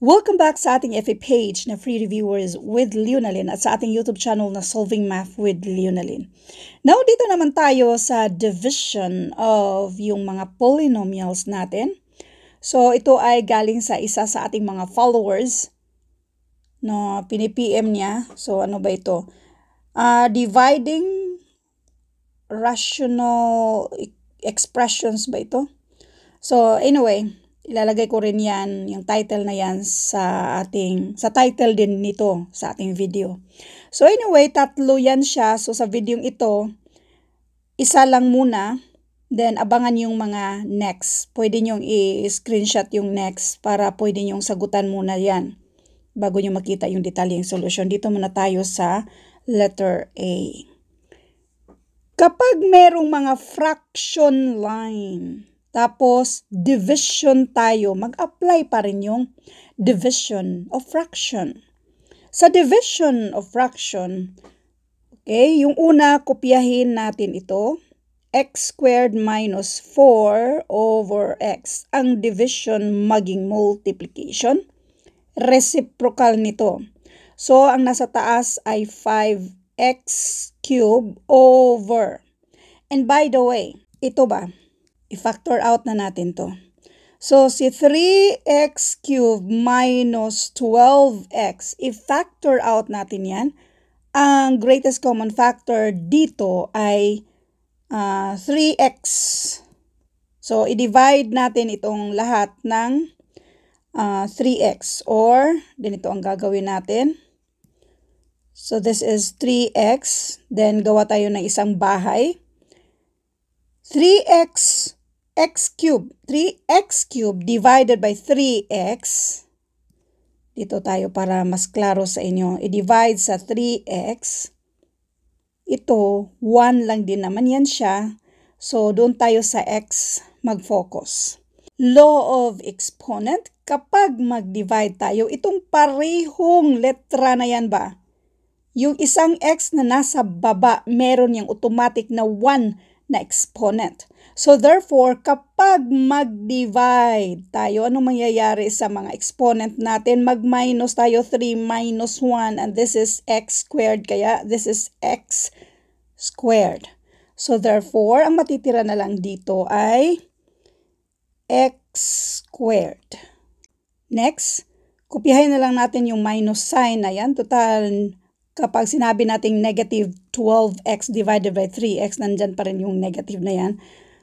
Welcome back sa ating FA page na Free Reviewers with Leonalyn at sa ating YouTube channel na Solving Math with Leonalyn. Now, dito naman tayo sa division of yung mga polynomials natin. So, ito ay galing sa isa sa ating mga followers na no, pinipm niya. So, ano ba ito? Uh, dividing rational e-, expressions ba ito? So, anyway, ilalagay ko rin yan, yung title na yan sa ating, sa title din nito sa ating video. So anyway, tatlo yan siya. So sa video ito, isa lang muna. Then abangan yung mga next. Pwede nyong i-screenshot yung next para pwede nyong sagutan muna yan bago nyo makita yung detalye yung solusyon. Dito muna tayo sa letter A. Kapag merong mga fraction line, tapos, division tayo. Mag-apply pa rin yung division of fraction. Sa division of fraction, okay, yung una, kopyahin natin ito. x squared minus 4 over x. Ang division maging multiplication. Reciprocal nito. So, ang nasa taas ay 5x cube over. And by the way, ito ba? i-factor out na natin to. So, si 3x cubed minus 12x, i-factor out natin yan. Ang greatest common factor dito ay uh, ah, 3x. So, i-divide natin itong lahat ng uh, ah, 3x or din ito ang gagawin natin. So, this is 3x. Then, gawa tayo ng isang bahay. 3x x cube. 3x cube divided by 3x. Dito tayo para mas klaro sa inyo. I-divide sa 3x. Ito, 1 lang din naman yan siya. So, doon tayo sa x mag-focus. Law of exponent, kapag mag-divide tayo, itong parehong letra na yan ba? Yung isang x na nasa baba, meron yung automatic na 1 na exponent. So therefore, kapag mag-divide tayo, anong mangyayari sa mga exponent natin? Mag-minus tayo 3 minus 1 and this is x squared. Kaya this is x squared. So therefore, ang matitira na lang dito ay x squared. Next, kopyahin na lang natin yung minus sign. Ayan, total kapag sinabi nating negative 12x divided by 3x, nandyan pa rin yung negative na yan.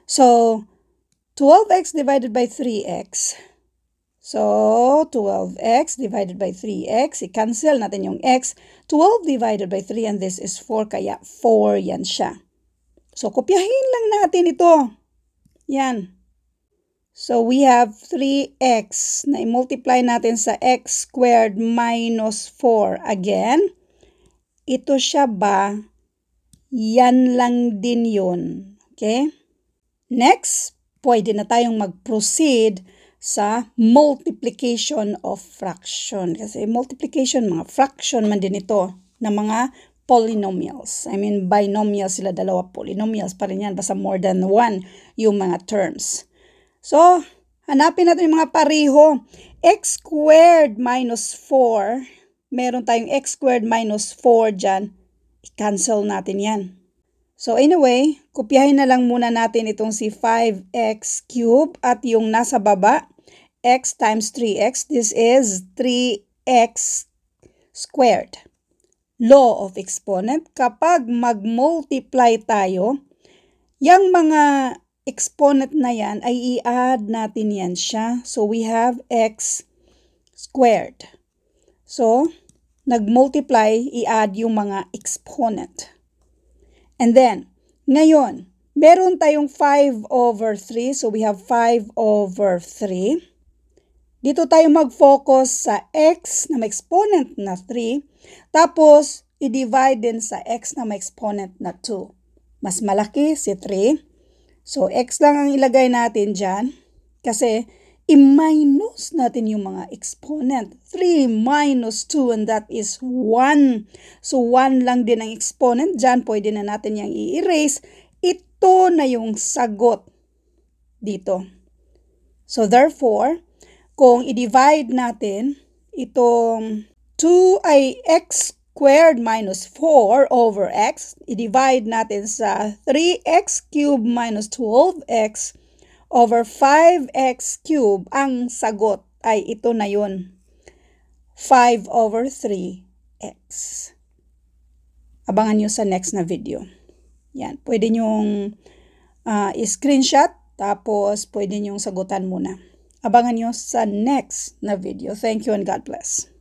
So, 12x divided by 3x. So, 12x divided by 3x, i-cancel natin yung x. 12 divided by 3 and this is 4, kaya 4 yan siya. So, kopyahin lang natin ito. Yan. So, we have 3x na i-multiply natin sa x squared minus 4. Again, ito siya ba, yan lang din yon Okay? Next, pwede na tayong mag-proceed sa multiplication of fraction. Kasi multiplication, mga fraction man din ito ng mga polynomials. I mean, binomials sila dalawa. Polynomials pa rin yan. Basta more than one yung mga terms. So, hanapin natin yung mga pareho. x squared minus 4 meron tayong x squared minus 4 dyan, i-cancel natin yan. So anyway, kopyahin na lang muna natin itong si 5x cube at yung nasa baba, x times 3x, this is 3x squared. Law of exponent, kapag mag-multiply tayo, yung mga exponent na yan ay i-add natin yan siya. So we have x squared. So, nag-multiply, i-add yung mga exponent. And then, ngayon, meron tayong 5 over 3. So, we have 5 over 3. Dito tayo mag-focus sa x na may exponent na 3. Tapos, i-divide din sa x na may exponent na 2. Mas malaki si 3. So, x lang ang ilagay natin dyan. Kasi, i-minus natin yung mga exponent. 3 minus 2 and that is 1. So 1 lang din ang exponent Diyan, Pwede na natin yung i-erase. Ito na yung sagot dito. So therefore, kung i-divide natin itong 2 ay x squared minus 4 over x, i-divide natin sa 3x cubed minus 12x over 5x cube, ang sagot ay ito na yun. 5 over 3x. Abangan nyo sa next na video. Yan, pwede nyong uh, ah, screenshot, tapos pwede nyong sagutan muna. Abangan nyo sa next na video. Thank you and God bless.